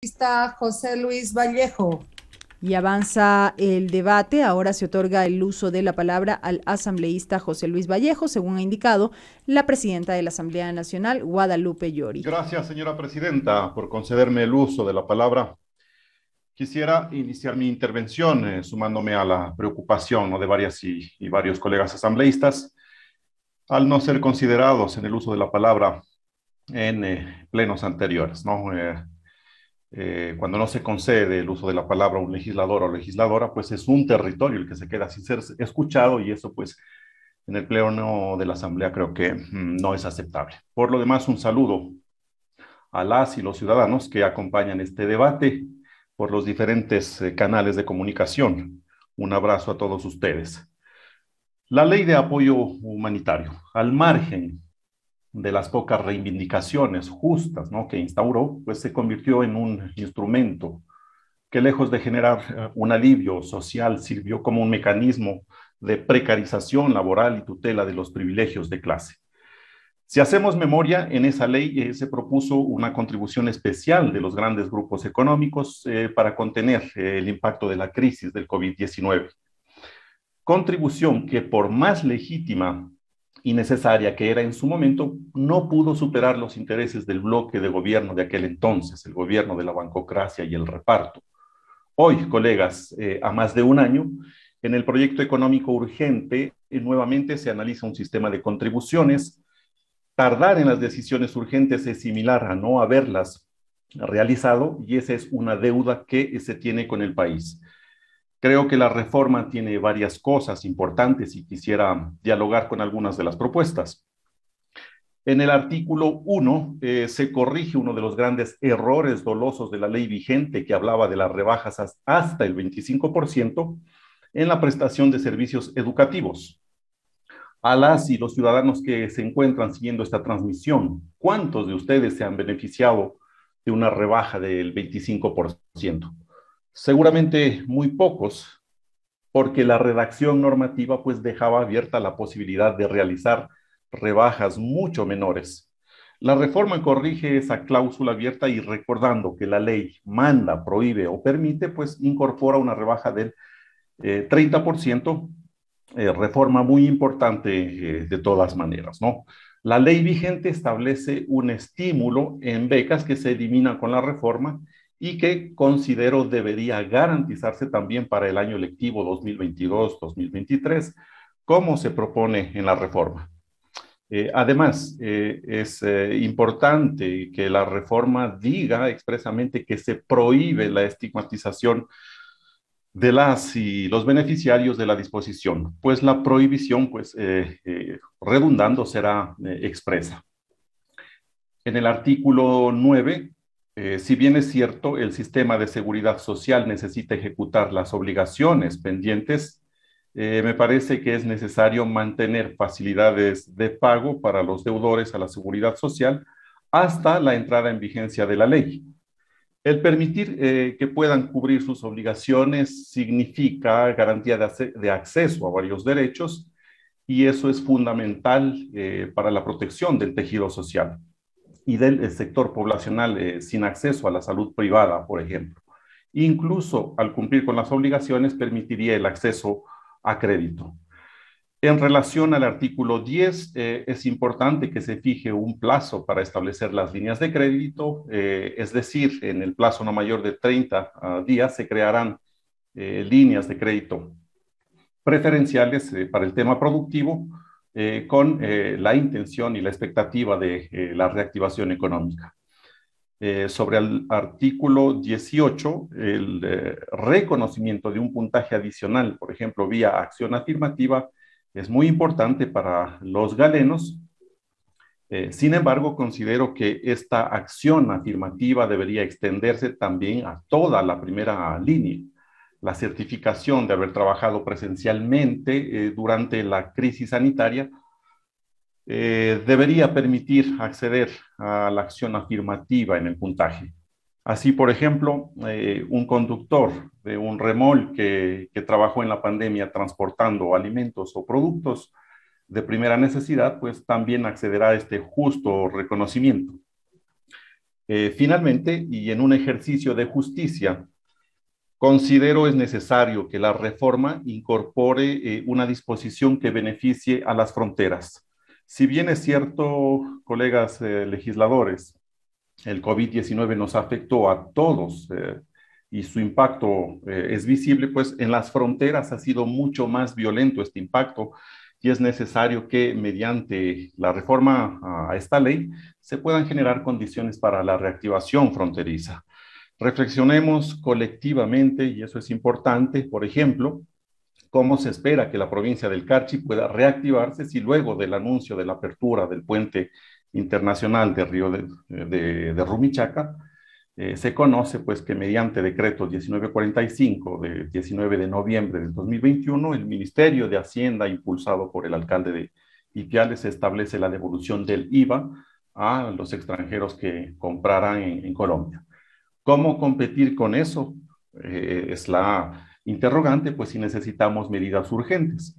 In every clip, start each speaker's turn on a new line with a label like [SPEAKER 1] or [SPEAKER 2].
[SPEAKER 1] Está José Luis Vallejo. Y avanza el debate. Ahora se otorga el uso de la palabra al asambleísta José Luis Vallejo, según ha indicado la presidenta de la Asamblea Nacional, Guadalupe Llori. Gracias, señora presidenta, por concederme el uso de la palabra. Quisiera iniciar mi intervención eh, sumándome a la preocupación de varias y, varios colegas asambleístas al no ser considerados en el uso de la palabra en eh, plenos anteriores. ¿no? Eh, eh, cuando no se concede el uso de la palabra a un legislador o legisladora, pues es un territorio el que se queda sin ser escuchado y eso pues en el pleno de la Asamblea creo que mm, no es aceptable. Por lo demás, un saludo a las y los ciudadanos que acompañan este debate por los diferentes eh, canales de comunicación. Un abrazo a todos ustedes. La ley de apoyo humanitario, al margen de las pocas reivindicaciones justas ¿no? que instauró, pues se convirtió en un instrumento que lejos de generar eh, un alivio social, sirvió como un mecanismo de precarización laboral y tutela de los privilegios de clase. Si hacemos memoria, en esa ley eh, se propuso una contribución especial de los grandes grupos económicos eh, para contener el impacto de la crisis del COVID-19. Contribución que por más legítima y necesaria que era en su momento, no pudo superar los intereses del bloque de gobierno de aquel entonces, el gobierno de la bancocracia y el reparto. Hoy, colegas, eh, a más de un año, en el proyecto económico urgente, eh, nuevamente se analiza un sistema de contribuciones. Tardar en las decisiones urgentes es similar a no haberlas realizado y esa es una deuda que se tiene con el país. Creo que la reforma tiene varias cosas importantes y quisiera dialogar con algunas de las propuestas. En el artículo 1 eh, se corrige uno de los grandes errores dolosos de la ley vigente que hablaba de las rebajas hasta el 25% en la prestación de servicios educativos. A las y los ciudadanos que se encuentran siguiendo esta transmisión, ¿cuántos de ustedes se han beneficiado de una rebaja del 25%? Seguramente muy pocos, porque la redacción normativa pues dejaba abierta la posibilidad de realizar rebajas mucho menores. La reforma corrige esa cláusula abierta y recordando que la ley manda, prohíbe o permite, pues incorpora una rebaja del 30%, eh, eh, reforma muy importante eh, de todas maneras, ¿no? La ley vigente establece un estímulo en becas que se elimina con la reforma y que considero debería garantizarse también para el año electivo 2022-2023, como se propone en la reforma. Eh, además, eh, es eh, importante que la reforma diga expresamente que se prohíbe la estigmatización de las y los beneficiarios de la disposición, pues la prohibición, pues redundando, será expresa. En el artículo 9 eh, si bien es cierto, el sistema de seguridad social necesita ejecutar las obligaciones pendientes, eh, me parece que es necesario mantener facilidades de pago para los deudores a la seguridad social hasta la entrada en vigencia de la ley. El permitir eh, que puedan cubrir sus obligaciones significa garantía de, acceso a varios derechos y eso es fundamental para la protección del tejido social y del eh, sector poblacional eh, sin acceso a la salud privada, por ejemplo. Incluso al cumplir con las obligaciones permitiría el acceso a crédito. En relación al artículo 10, eh, es importante que se fije un plazo para establecer las líneas de crédito, es decir, en el plazo no mayor de 30 ah, días se crearán líneas de crédito preferenciales para el tema productivo, eh, con eh, la intención y la expectativa de eh, la reactivación económica. sobre el artículo 18, el reconocimiento de un puntaje adicional, por ejemplo, vía acción afirmativa, es muy importante para los galenos. sin embargo, considero que esta acción afirmativa debería extenderse también a toda la primera línea la certificación de haber trabajado presencialmente eh, durante la crisis sanitaria, eh, debería permitir acceder a la acción afirmativa en el puntaje. Así, por ejemplo, eh, un conductor de un remolque que trabajó en la pandemia transportando alimentos o productos de primera necesidad, pues también accederá a este justo reconocimiento. finalmente, y en un ejercicio de justicia, Considero es necesario que la reforma incorpore eh, una disposición que beneficie a las fronteras. Si bien es cierto, colegas eh, legisladores, el COVID-19 nos afectó a todos eh, y su impacto es visible, pues en las fronteras ha sido mucho más violento este impacto y es necesario que mediante la reforma a esta ley se puedan generar condiciones para la reactivación fronteriza. Reflexionemos colectivamente, y eso es importante, por ejemplo, cómo se espera que la provincia del Carchi pueda reactivarse si luego del anuncio de la apertura del puente internacional de Río de, Rumichaca, eh, se conoce pues que mediante decreto 1945 de 19 de noviembre del 2021, el Ministerio de Hacienda, impulsado por el alcalde de Ipiales, establece la devolución del IVA a los extranjeros que comprarán en Colombia. ¿Cómo competir con eso? Eh, es la interrogante, pues si necesitamos medidas urgentes.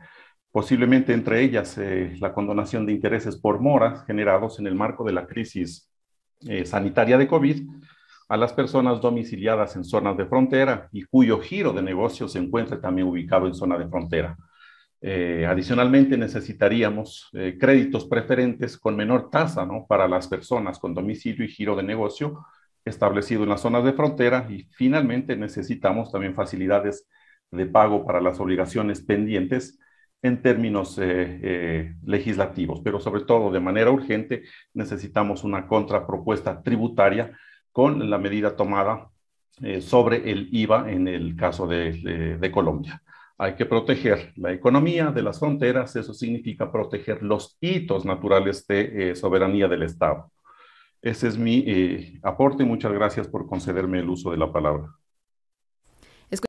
[SPEAKER 1] Posiblemente entre ellas eh, la condonación de intereses por moras generados en el marco de la crisis eh, sanitaria de COVID a las personas domiciliadas en zonas de frontera y cuyo giro de negocio se encuentra también ubicado en zona de frontera. adicionalmente, necesitaríamos créditos preferentes con menor tasa para las personas con domicilio y giro de negocio establecido en las zonas de frontera y finalmente necesitamos también facilidades de pago para las obligaciones pendientes en términos eh, eh, legislativos, pero sobre todo de manera urgente necesitamos una contrapropuesta tributaria con la medida tomada eh, sobre el IVA en el caso de Colombia. Hay que proteger la economía de las fronteras, eso significa proteger los hitos naturales de soberanía del Estado. Ese es mi eh, aporte. Muchas gracias por concederme el uso de la palabra.